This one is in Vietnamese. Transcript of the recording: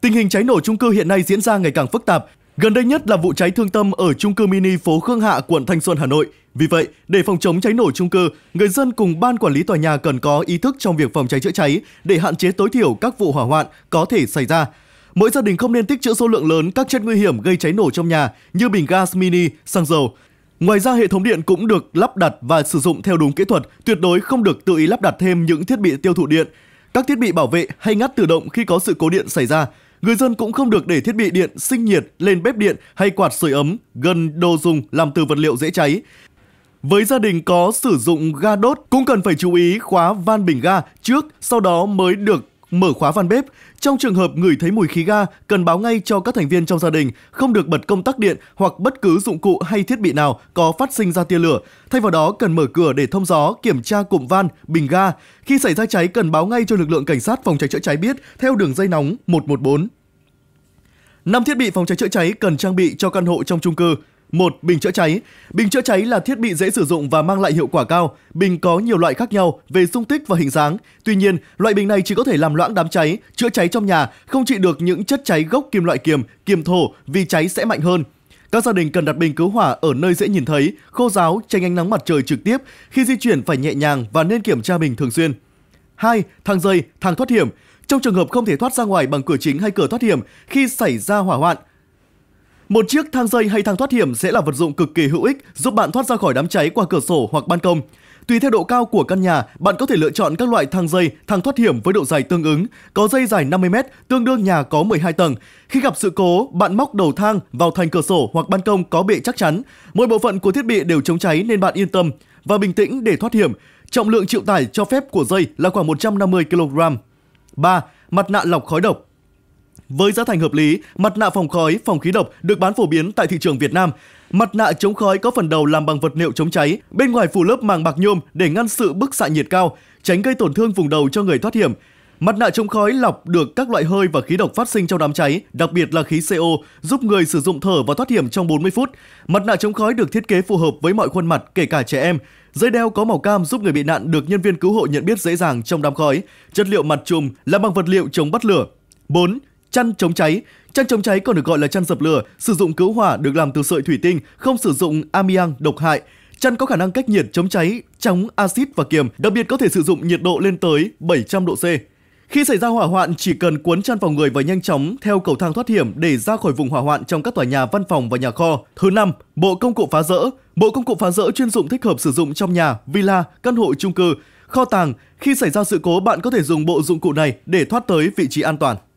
Tình hình cháy nổ chung cư hiện nay diễn ra ngày càng phức tạp. Gần đây nhất là vụ cháy thương tâm ở chung cư mini phố Khương Hạ, quận Thanh Xuân, Hà Nội. Vì vậy, để phòng chống cháy nổ chung cư, người dân cùng ban quản lý tòa nhà cần có ý thức trong việc phòng cháy chữa cháy để hạn chế tối thiểu các vụ hỏa hoạn có thể xảy ra. Mỗi gia đình không nên tích trữ số lượng lớn các chất nguy hiểm gây cháy nổ trong nhà như bình gas mini, xăng dầu. Ngoài ra hệ thống điện cũng được lắp đặt và sử dụng theo đúng kỹ thuật, tuyệt đối không được tự ý lắp đặt thêm những thiết bị tiêu thụ điện, các thiết bị bảo vệ hay ngắt tự động khi có sự cố điện xảy ra. Người dân cũng không được để thiết bị điện, sinh nhiệt lên bếp điện hay quạt sưởi ấm gần đồ dùng làm từ vật liệu dễ cháy. Với gia đình có sử dụng ga đốt cũng cần phải chú ý khóa van bình ga trước, sau đó mới được mở khóa van bếp. Trong trường hợp người thấy mùi khí ga, cần báo ngay cho các thành viên trong gia đình, không được bật công tắc điện hoặc bất cứ dụng cụ hay thiết bị nào có phát sinh ra tia lửa. Thay vào đó, cần mở cửa để thông gió, kiểm tra cụm van, bình ga. Khi xảy ra cháy, cần báo ngay cho lực lượng cảnh sát phòng cháy chữa cháy biết theo đường dây nóng 114. 5 thiết bị phòng cháy chữa cháy cần trang bị cho căn hộ trong chung cư một Bình chữa cháy. Bình chữa cháy là thiết bị dễ sử dụng và mang lại hiệu quả cao. Bình có nhiều loại khác nhau về dung tích và hình dáng. Tuy nhiên, loại bình này chỉ có thể làm loãng đám cháy, chữa cháy trong nhà, không trị được những chất cháy gốc kim loại kiềm, kiềm thổ vì cháy sẽ mạnh hơn. Các gia đình cần đặt bình cứu hỏa ở nơi dễ nhìn thấy, khô ráo, tránh ánh nắng mặt trời trực tiếp. Khi di chuyển phải nhẹ nhàng và nên kiểm tra bình thường xuyên. 2. Thang dây, thang thoát hiểm. Trong trường hợp không thể thoát ra ngoài bằng cửa chính hay cửa thoát hiểm khi xảy ra hỏa hoạn, một chiếc thang dây hay thang thoát hiểm sẽ là vật dụng cực kỳ hữu ích giúp bạn thoát ra khỏi đám cháy qua cửa sổ hoặc ban công. Tùy theo độ cao của căn nhà, bạn có thể lựa chọn các loại thang dây, thang thoát hiểm với độ dài tương ứng. Có dây dài 50m, tương đương nhà có 12 tầng. Khi gặp sự cố, bạn móc đầu thang vào thành cửa sổ hoặc ban công có bệ chắc chắn. Mỗi bộ phận của thiết bị đều chống cháy nên bạn yên tâm và bình tĩnh để thoát hiểm. Trọng lượng chịu tải cho phép của dây là khoảng 150 kg. 3. Mặt nạ lọc khói độc với giá thành hợp lý, mặt nạ phòng khói, phòng khí độc được bán phổ biến tại thị trường Việt Nam. Mặt nạ chống khói có phần đầu làm bằng vật liệu chống cháy, bên ngoài phủ lớp màng bạc nhôm để ngăn sự bức xạ nhiệt cao, tránh gây tổn thương vùng đầu cho người thoát hiểm. Mặt nạ chống khói lọc được các loại hơi và khí độc phát sinh trong đám cháy, đặc biệt là khí CO, giúp người sử dụng thở và thoát hiểm trong 40 phút. Mặt nạ chống khói được thiết kế phù hợp với mọi khuôn mặt, kể cả trẻ em. Dây đeo có màu cam giúp người bị nạn được nhân viên cứu hộ nhận biết dễ dàng trong đám khói. Chất liệu mặt trùm là bằng vật liệu chống bắt lửa. 4 chăn chống cháy. Chăn chống cháy còn được gọi là chăn dập lửa, sử dụng cứu hỏa được làm từ sợi thủy tinh, không sử dụng amiang độc hại. Chăn có khả năng cách nhiệt chống cháy, chống axit và kiềm, đặc biệt có thể sử dụng nhiệt độ lên tới 700 độ C. Khi xảy ra hỏa hoạn, chỉ cần cuốn chăn vào người và nhanh chóng theo cầu thang thoát hiểm để ra khỏi vùng hỏa hoạn trong các tòa nhà văn phòng và nhà kho. Thứ năm, bộ công cụ phá rỡ. Bộ công cụ phá rỡ chuyên dụng thích hợp sử dụng trong nhà, villa, căn hộ chung cư, kho tàng. Khi xảy ra sự cố, bạn có thể dùng bộ dụng cụ này để thoát tới vị trí an toàn.